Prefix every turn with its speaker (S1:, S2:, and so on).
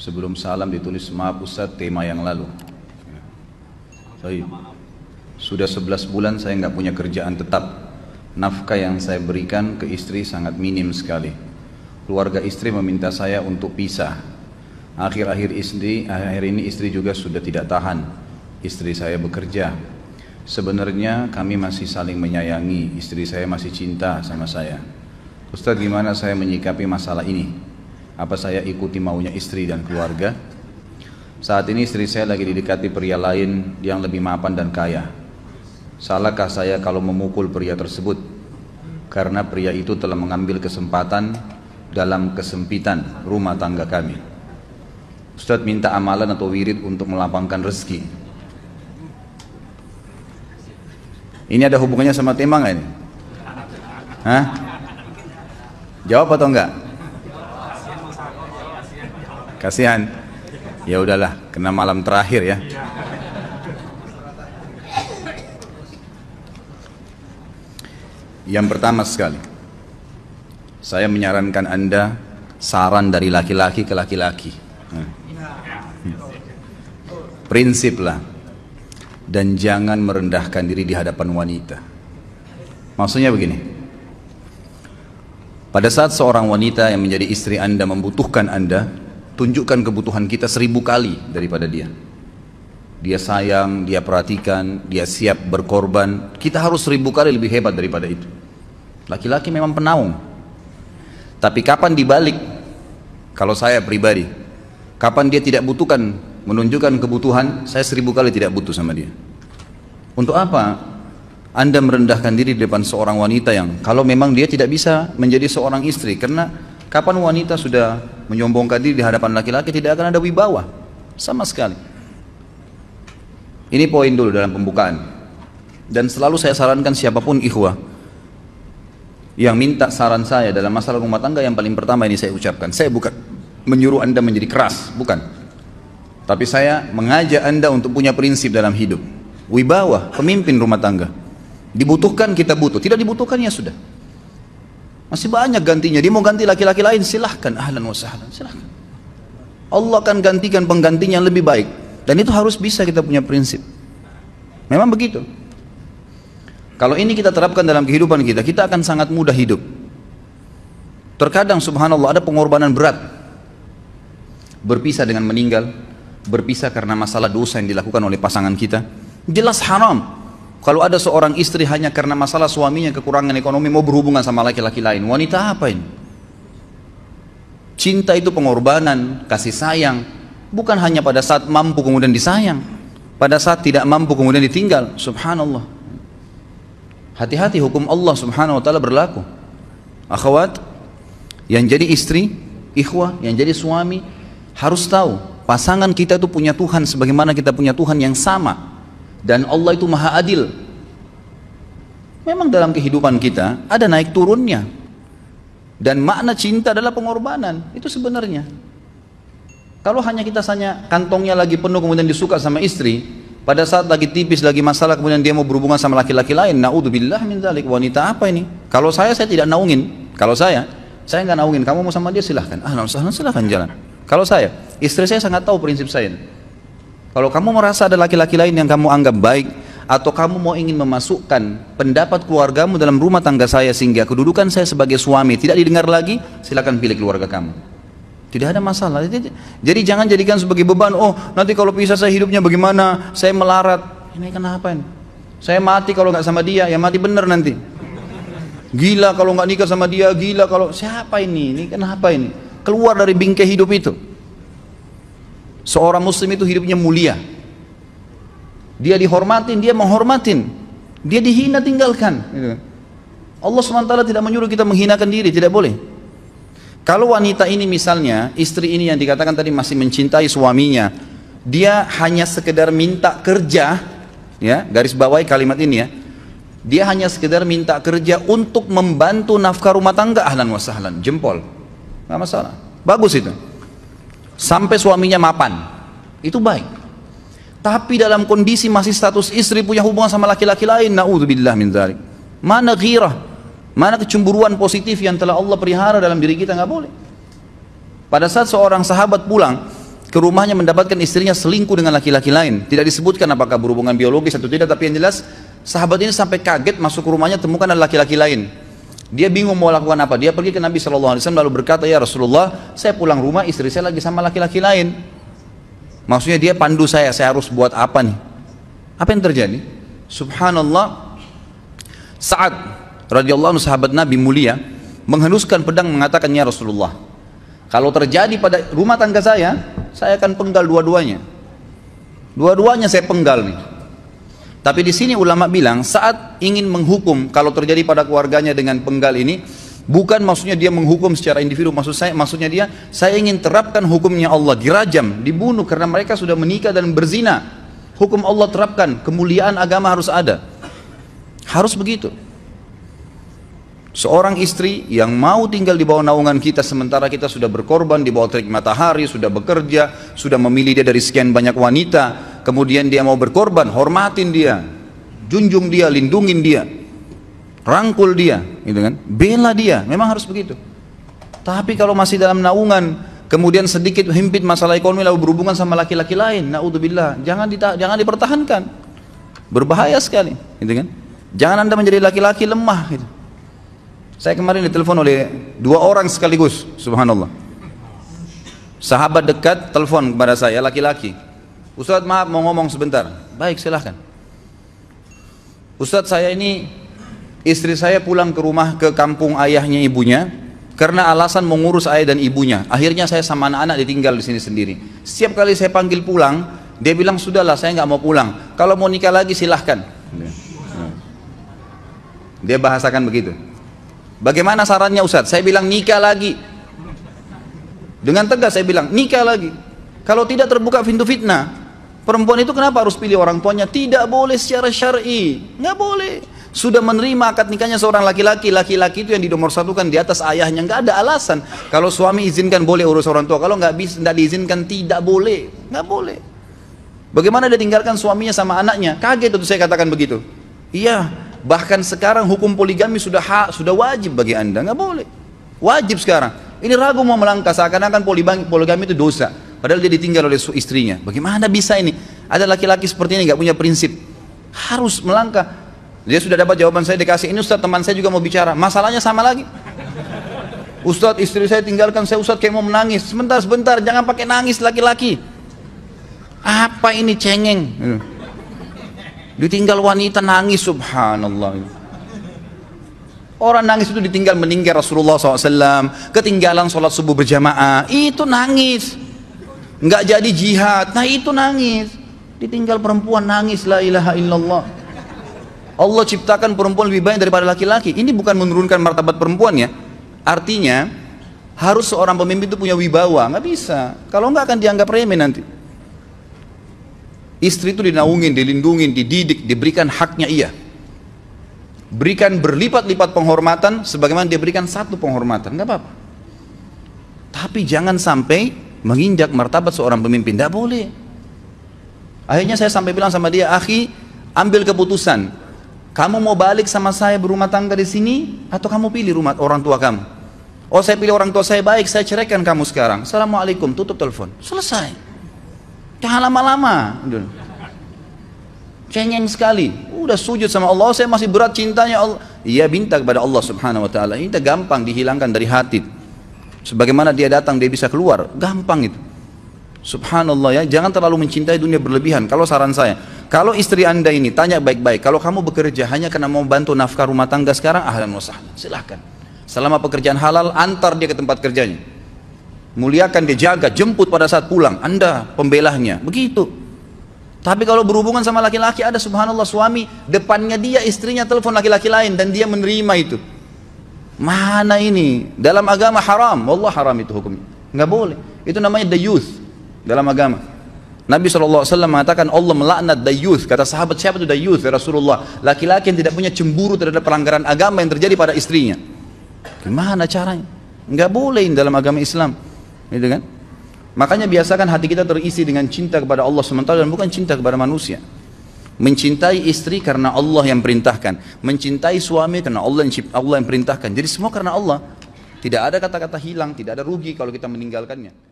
S1: sebelum salam ditulis maaf Ustaz tema yang lalu Baik. Sudah 11 bulan saya nggak punya kerjaan tetap. Nafkah yang saya berikan ke istri sangat minim sekali. Keluarga istri meminta saya untuk pisah. Akhir-akhir istri, akhir ini istri juga sudah tidak tahan. Istri saya bekerja. Sebenarnya kami masih saling menyayangi. Istri saya masih cinta sama saya. Ustaz gimana saya menyikapi masalah ini? apa saya ikuti maunya istri dan keluarga? Saat ini istri saya lagi didekati pria lain yang lebih mapan dan kaya. Salahkah saya kalau memukul pria tersebut? Karena pria itu telah mengambil kesempatan dalam kesempitan rumah tangga kami. Ustadz minta amalan atau wirid untuk melapangkan rezeki. Ini ada hubungannya sama tema nggak ini? Hah? Jawab atau enggak? kasihan ya udahlah kena malam terakhir ya yang pertama sekali saya menyarankan anda saran dari laki-laki ke laki-laki hmm. prinsip lah dan jangan merendahkan diri di hadapan wanita maksudnya begini pada saat seorang wanita yang menjadi istri Anda membutuhkan Anda, tunjukkan kebutuhan kita seribu kali daripada dia. Dia sayang, dia perhatikan, dia siap berkorban. Kita harus seribu kali lebih hebat daripada itu. Laki-laki memang penaung. Tapi kapan dibalik? Kalau saya pribadi, kapan dia tidak butuhkan, menunjukkan kebutuhan, saya seribu kali tidak butuh sama dia. Untuk apa? Anda merendahkan diri di depan seorang wanita yang kalau memang dia tidak bisa menjadi seorang istri karena kapan wanita sudah menyombongkan diri di hadapan laki-laki tidak akan ada wibawa sama sekali ini poin dulu dalam pembukaan dan selalu saya sarankan siapapun ikhwah yang minta saran saya dalam masalah rumah tangga yang paling pertama ini saya ucapkan saya bukan menyuruh anda menjadi keras bukan tapi saya mengajak anda untuk punya prinsip dalam hidup wibawa pemimpin rumah tangga dibutuhkan kita butuh tidak dibutuhkan ya sudah masih banyak gantinya. Dia mau ganti laki-laki lain, silahkan. Ahlan wa sahlan, silahkan. Allah akan gantikan penggantinya yang lebih baik. Dan itu harus bisa kita punya prinsip. Memang begitu. Kalau ini kita terapkan dalam kehidupan kita, kita akan sangat mudah hidup. Terkadang subhanallah ada pengorbanan berat. Berpisah dengan meninggal, berpisah karena masalah dosa yang dilakukan oleh pasangan kita. Jelas haram, kalau ada seorang istri hanya karena masalah suaminya kekurangan ekonomi mau berhubungan sama laki-laki lain, wanita apa ini? Cinta itu pengorbanan, kasih sayang, bukan hanya pada saat mampu kemudian disayang, pada saat tidak mampu kemudian ditinggal. Subhanallah. Hati-hati hukum Allah Subhanahu wa taala berlaku. Akhwat, yang jadi istri, ikhwah, yang jadi suami harus tahu pasangan kita itu punya Tuhan sebagaimana kita punya Tuhan yang sama dan Allah itu maha adil. Memang dalam kehidupan kita ada naik turunnya. Dan makna cinta adalah pengorbanan. Itu sebenarnya. Kalau hanya kita hanya kantongnya lagi penuh kemudian disuka sama istri, pada saat lagi tipis, lagi masalah kemudian dia mau berhubungan sama laki-laki lain, naudzubillah min dzalik. Wanita apa ini? Kalau saya saya tidak naungin. Kalau saya, saya nggak naungin. Kamu mau sama dia silahkan. Ah, silahkan, silahkan jalan. Kalau saya, istri saya sangat tahu prinsip saya. Kalau kamu merasa ada laki-laki lain yang kamu anggap baik, atau kamu mau ingin memasukkan pendapat keluargamu dalam rumah tangga saya sehingga kedudukan saya sebagai suami tidak didengar lagi, silakan pilih keluarga kamu. Tidak ada masalah. Jadi jangan jadikan sebagai beban, oh nanti kalau pisah saya hidupnya bagaimana, saya melarat. Ini kenapa ini? Saya mati kalau nggak sama dia, ya mati bener nanti. Gila kalau nggak nikah sama dia, gila kalau siapa ini? Ini kenapa ini? Keluar dari bingkai hidup itu. Seorang muslim itu hidupnya mulia. Dia dihormatin, dia menghormatin. Dia dihina tinggalkan. Gitu. Allah SWT tidak menyuruh kita menghinakan diri, tidak boleh. Kalau wanita ini misalnya, istri ini yang dikatakan tadi masih mencintai suaminya, dia hanya sekedar minta kerja, ya, garis bawahi kalimat ini ya. Dia hanya sekedar minta kerja untuk membantu nafkah rumah tangga ahlan wa jempol. nggak masalah. Bagus itu sampai suaminya mapan. Itu baik. Tapi dalam kondisi masih status istri punya hubungan sama laki-laki lain, naudzubillah min zalik Mana ghirah? Mana kecemburuan positif yang telah Allah perihara dalam diri kita nggak boleh. Pada saat seorang sahabat pulang ke rumahnya mendapatkan istrinya selingkuh dengan laki-laki lain, tidak disebutkan apakah berhubungan biologis atau tidak, tapi yang jelas sahabat ini sampai kaget masuk ke rumahnya temukan ada laki-laki lain. Dia bingung mau lakukan apa. Dia pergi ke Nabi Shallallahu Alaihi Wasallam lalu berkata, ya Rasulullah, saya pulang rumah istri saya lagi sama laki-laki lain. Maksudnya dia pandu saya, saya harus buat apa nih? Apa yang terjadi? Subhanallah, Saat radhiyallahu anhu sahabat Nabi mulia menghenuskan pedang mengatakan ya Rasulullah, kalau terjadi pada rumah tangga saya, saya akan penggal dua-duanya. Dua-duanya saya penggal nih. Tapi di sini ulama bilang saat ingin menghukum kalau terjadi pada keluarganya dengan penggal ini bukan maksudnya dia menghukum secara individu maksud saya maksudnya dia saya ingin terapkan hukumnya Allah dirajam dibunuh karena mereka sudah menikah dan berzina hukum Allah terapkan kemuliaan agama harus ada harus begitu Seorang istri yang mau tinggal di bawah naungan kita sementara kita sudah berkorban di bawah terik matahari, sudah bekerja, sudah memilih dia dari sekian banyak wanita, kemudian dia mau berkorban, hormatin dia, junjung dia, lindungin dia, rangkul dia, gitu kan? Bela dia, memang harus begitu. Tapi kalau masih dalam naungan, kemudian sedikit himpit masalah ekonomi lalu berhubungan sama laki-laki lain, naudzubillah, jangan di, jangan dipertahankan. Berbahaya sekali, gitu kan? Jangan Anda menjadi laki-laki lemah gitu. Saya kemarin ditelepon oleh dua orang sekaligus, subhanallah. Sahabat dekat telepon kepada saya laki-laki Ustadz maaf mau ngomong sebentar. Baik silahkan. Ustadz saya ini istri saya pulang ke rumah ke kampung ayahnya ibunya karena alasan mengurus ayah dan ibunya. Akhirnya saya sama anak-anak ditinggal di sini sendiri. Setiap kali saya panggil pulang, dia bilang sudahlah saya nggak mau pulang. Kalau mau nikah lagi silahkan. Dia bahasakan begitu. Bagaimana sarannya Ustadz? Saya bilang nikah lagi. Dengan tegas saya bilang nikah lagi. Kalau tidak terbuka pintu fitnah, Perempuan itu kenapa harus pilih orang tuanya? Tidak boleh secara syar'i. Nggak boleh. Sudah menerima akad nikahnya seorang laki-laki, laki-laki itu yang didomor satukan di atas ayahnya. Nggak ada alasan. Kalau suami izinkan boleh urus orang tua. Kalau nggak bisa, nggak diizinkan tidak boleh. Nggak boleh. Bagaimana dia tinggalkan suaminya sama anaknya? Kaget itu saya katakan begitu. Iya, bahkan sekarang hukum poligami sudah hak, sudah wajib bagi anda. Nggak boleh. Wajib sekarang. Ini ragu mau melangkah seakan-akan poligami itu dosa. Padahal dia ditinggal oleh istrinya. Bagaimana bisa ini? Ada laki-laki seperti ini nggak punya prinsip. Harus melangkah. Dia sudah dapat jawaban saya dikasih ini Ustaz teman saya juga mau bicara. Masalahnya sama lagi. Ustaz istri saya tinggalkan saya Ustaz kayak mau menangis. Sebentar sebentar jangan pakai nangis laki-laki. Apa ini cengeng? Ditinggal wanita nangis subhanallah. Orang nangis itu ditinggal meninggal Rasulullah SAW, ketinggalan sholat subuh berjamaah, itu nangis nggak jadi jihad nah itu nangis ditinggal perempuan nangis la ilaha illallah Allah ciptakan perempuan lebih banyak daripada laki-laki ini bukan menurunkan martabat perempuan ya artinya harus seorang pemimpin itu punya wibawa nggak bisa kalau nggak akan dianggap remeh nanti istri itu dinaungin dilindungin dididik diberikan haknya iya berikan berlipat-lipat penghormatan sebagaimana diberikan satu penghormatan nggak apa-apa tapi jangan sampai menginjak martabat seorang pemimpin. Tidak boleh. Akhirnya saya sampai bilang sama dia, akhi, ambil keputusan. Kamu mau balik sama saya berumah tangga di sini atau kamu pilih rumah orang tua kamu? Oh saya pilih orang tua saya baik, saya ceraikan kamu sekarang. Assalamualaikum, tutup telepon. Selesai. Jangan lama-lama. Cengeng sekali. Udah sujud sama Allah, saya masih berat cintanya Allah. Iya minta kepada Allah subhanahu wa ta'ala. Ini gampang dihilangkan dari hati. Sebagaimana dia datang dia bisa keluar, gampang itu. Subhanallah ya, jangan terlalu mencintai dunia berlebihan. Kalau saran saya, kalau istri anda ini tanya baik-baik, kalau kamu bekerja hanya karena mau bantu nafkah rumah tangga sekarang, ahlan wa silahkan. Selama pekerjaan halal, antar dia ke tempat kerjanya. Muliakan dia jaga, jemput pada saat pulang. Anda pembelahnya, begitu. Tapi kalau berhubungan sama laki-laki ada subhanallah suami, depannya dia istrinya telepon laki-laki lain dan dia menerima itu. Mana ini? Dalam agama haram. Allah haram itu hukumnya. Nggak boleh. Itu namanya the youth dalam agama. Nabi SAW mengatakan Allah melaknat the youth. Kata sahabat siapa itu youth Ya Rasulullah. Laki-laki yang tidak punya cemburu terhadap pelanggaran agama yang terjadi pada istrinya. Gimana caranya? Nggak boleh ini dalam agama Islam. Gitu kan? Makanya biasakan hati kita terisi dengan cinta kepada Allah sementara dan bukan cinta kepada manusia. Mencintai istri karena Allah yang perintahkan. Mencintai suami karena Allah yang, Allah yang perintahkan. Jadi semua karena Allah. Tidak ada kata-kata hilang, tidak ada rugi kalau kita meninggalkannya.